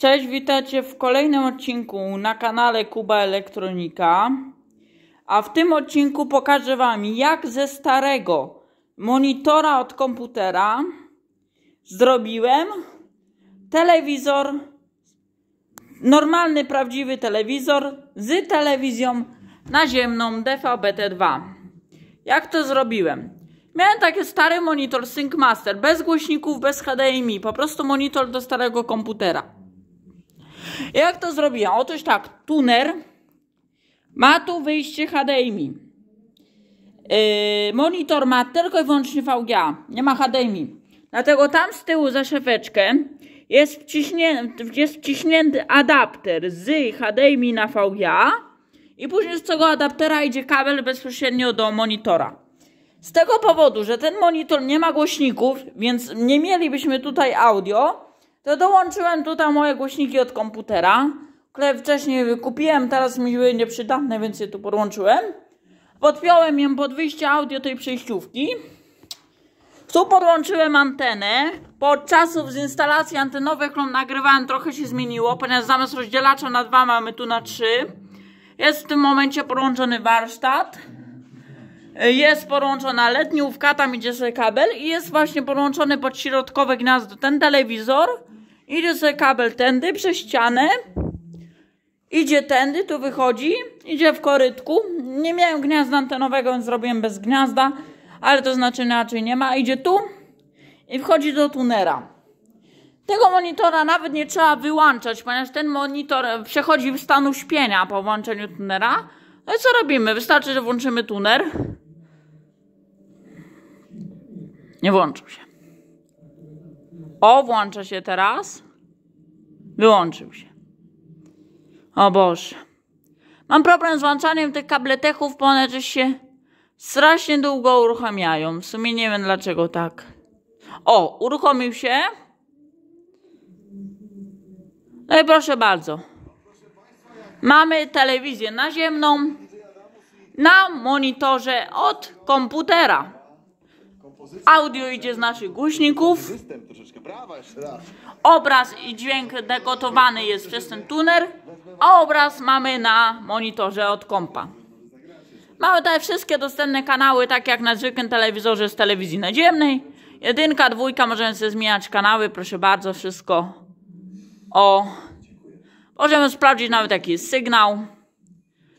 Cześć, witajcie w kolejnym odcinku na kanale Kuba Elektronika. A w tym odcinku pokażę Wam, jak ze starego monitora od komputera zrobiłem telewizor, normalny, prawdziwy telewizor z telewizją naziemną DVB-T2. Jak to zrobiłem? Miałem taki stary monitor Syncmaster, bez głośników, bez HDMI, po prostu monitor do starego komputera. Jak to zrobiłam? Otóż tak, tuner ma tu wyjście HDMI. Yy, monitor ma tylko i wyłącznie VGA, nie ma HDMI. Dlatego tam z tyłu za szefeczkę jest wciśnięty, jest wciśnięty adapter z HDMI na VGA i później z tego adaptera idzie kabel bezpośrednio do monitora. Z tego powodu, że ten monitor nie ma głośników, więc nie mielibyśmy tutaj audio, to dołączyłem tutaj moje głośniki od komputera, które wcześniej wykupiłem, teraz mi były nieprzydatne, więc je tu podłączyłem. Podpiąłem je pod wyjście audio tej przejściówki. Tu podłączyłem antenę. Po czasów z instalacji antenowej, którą nagrywałem, trochę się zmieniło, ponieważ zamiast rozdzielacza na dwa mamy tu na trzy. Jest w tym momencie podłączony warsztat jest połączona letniówka, tam idzie sobie kabel i jest właśnie połączony pod środkowe gniazdo ten telewizor. Idzie sobie kabel tędy przez ścianę. Idzie tędy, tu wychodzi, idzie w korytku. Nie miałem gniazda antenowego, więc zrobiłem bez gniazda, ale to znaczy inaczej nie ma. Idzie tu i wchodzi do tunera. Tego monitora nawet nie trzeba wyłączać, ponieważ ten monitor przechodzi w stan śpienia po włączeniu tunera. No i co robimy? Wystarczy, że włączymy tuner. Nie włączył się. O, włącza się teraz. Wyłączył się. O Boże. Mam problem z włączaniem tych kabletechów, bo one też się strasznie długo uruchamiają. W sumie nie wiem dlaczego tak. O, uruchomił się. No i proszę bardzo. Mamy telewizję naziemną na monitorze od komputera. Audio idzie z naszych głośników. Obraz i dźwięk dekotowany jest przez ten tuner, a obraz mamy na monitorze od kompa. Mamy tutaj wszystkie dostępne kanały, tak jak na zwykłym telewizorze z telewizji naziemnej. Jedynka, dwójka, możemy sobie zmieniać kanały, proszę bardzo, wszystko. O, możemy sprawdzić nawet jaki jest sygnał.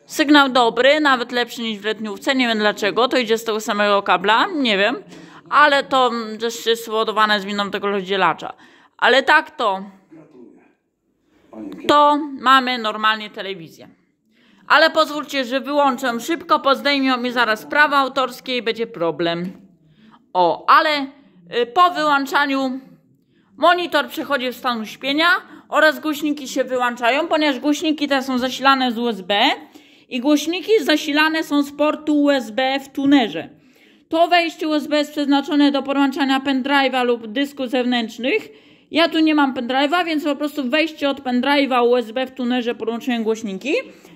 Sygnał dobry, nawet lepszy niż w letniówce, nie wiem dlaczego, to idzie z tego samego kabla, nie wiem ale to też jest spowodowane zmianą tego rozdzielacza. Ale tak to, to mamy normalnie telewizję. Ale pozwólcie, że wyłączę szybko, pozdejmią mi zaraz prawa autorskie i będzie problem. O, ale y, po wyłączaniu monitor przechodzi w stan uśpienia oraz głośniki się wyłączają, ponieważ głośniki te są zasilane z USB i głośniki zasilane są z portu USB w tunerze po wejściu USB przeznaczone do podłączania pendrive'a lub dysku zewnętrznych. Ja tu nie mam pendrive'a, więc po prostu wejście od pendrive'a USB w tunerze podłączyłem głośniki.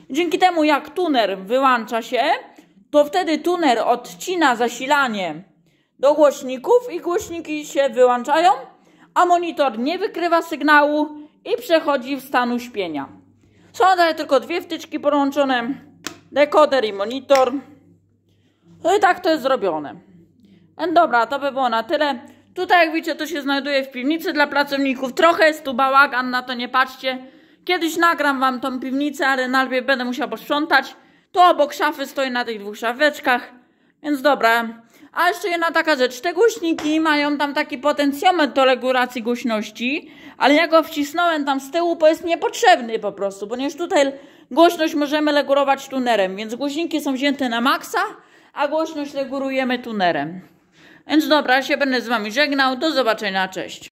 Dzięki temu jak tuner wyłącza się, to wtedy tuner odcina zasilanie do głośników i głośniki się wyłączają, a monitor nie wykrywa sygnału i przechodzi w stan śpienia. Są tutaj tylko dwie wtyczki podłączone: dekoder i monitor. No i tak to jest zrobione. No dobra, to by było na tyle. Tutaj, jak widzicie, to się znajduje w piwnicy dla pracowników. Trochę jest tu bałagan, na to nie patrzcie. Kiedyś nagram Wam tą piwnicę, ale najpierw będę musiała posprzątać. To obok szafy stoi na tych dwóch szafeczkach. Więc dobra. A jeszcze jedna taka rzecz. Te głośniki mają tam taki potencjometr do regulacji głośności, ale ja go wcisnąłem tam z tyłu, bo jest niepotrzebny po prostu, ponieważ tutaj głośność możemy regulować tunerem, więc głośniki są wzięte na maksa, a głośność regulujemy tunerem. Więc dobra, się będę z Wami żegnał. Do zobaczenia, cześć.